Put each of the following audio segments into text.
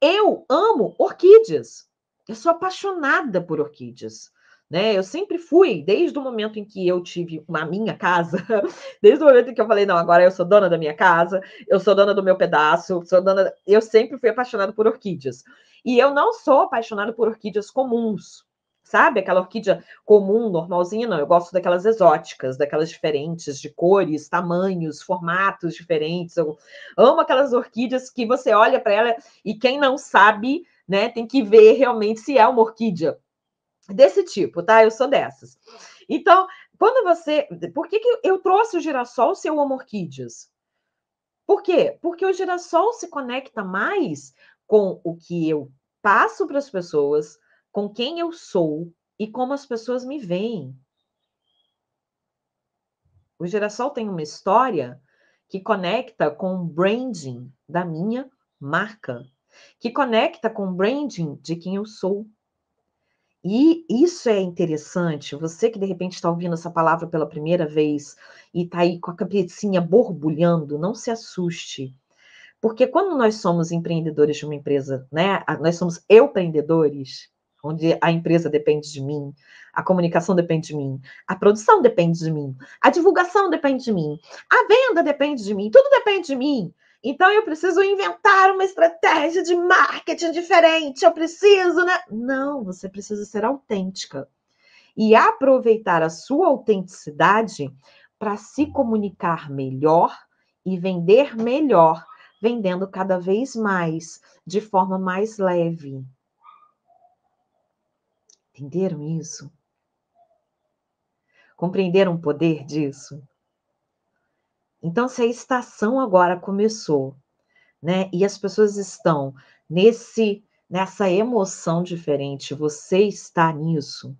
Eu amo orquídeas. Eu sou apaixonada por orquídeas. Né? Eu sempre fui, desde o momento em que eu tive uma minha casa, desde o momento em que eu falei, não, agora eu sou dona da minha casa, eu sou dona do meu pedaço, sou dona. Eu sempre fui apaixonada por orquídeas. E eu não sou apaixonada por orquídeas comuns sabe? Aquela orquídea comum, normalzinha, não. Eu gosto daquelas exóticas, daquelas diferentes, de cores, tamanhos, formatos diferentes. Eu amo aquelas orquídeas que você olha para ela e quem não sabe, né, tem que ver realmente se é uma orquídea desse tipo, tá? Eu sou dessas. Então, quando você. Por que, que eu trouxe o girassol se eu amo orquídeas? Por quê? Porque o girassol se conecta mais com o que eu passo para as pessoas, com quem eu sou e como as pessoas me veem. O girassol tem uma história que conecta com o branding da minha marca, que conecta com o branding de quem eu sou. E isso é interessante. Você que de repente está ouvindo essa palavra pela primeira vez e está aí com a cabecinha borbulhando, não se assuste. Porque quando nós somos empreendedores de uma empresa, né? Nós somos eu empreendedores, onde a empresa depende de mim, a comunicação depende de mim, a produção depende de mim, a divulgação depende de mim, a venda depende de mim, tudo depende de mim. Então eu preciso inventar uma estratégia de marketing diferente, eu preciso, né? Não, você precisa ser autêntica e aproveitar a sua autenticidade para se comunicar melhor e vender melhor, vendendo cada vez mais, de forma mais leve. Entenderam isso? Compreenderam o poder disso? Então, se a estação agora começou, né, e as pessoas estão nesse nessa emoção diferente, você está nisso,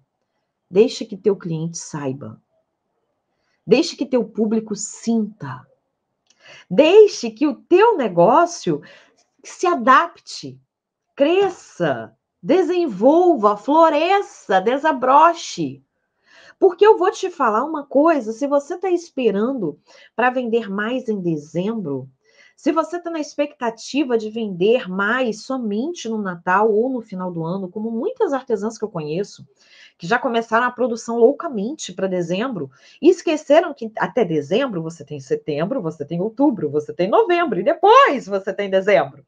deixe que teu cliente saiba. Deixe que teu público sinta. Deixe que o teu negócio se adapte, cresça, desenvolva, floresça, desabroche. Porque eu vou te falar uma coisa: se você está esperando para vender mais em dezembro, se você está na expectativa de vender mais somente no Natal ou no final do ano, como muitas artesãs que eu conheço, que já começaram a produção loucamente para dezembro, e esqueceram que até dezembro você tem setembro, você tem outubro, você tem novembro, e depois você tem dezembro.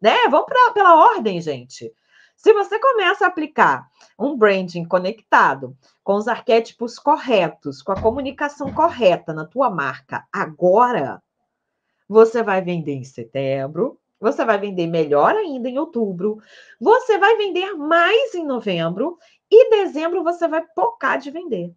Né? Vamos pra, pela ordem, gente. Se você começa a aplicar um branding conectado com os arquétipos corretos, com a comunicação correta na tua marca agora, você vai vender em setembro, você vai vender melhor ainda em outubro, você vai vender mais em novembro e dezembro você vai focar de vender.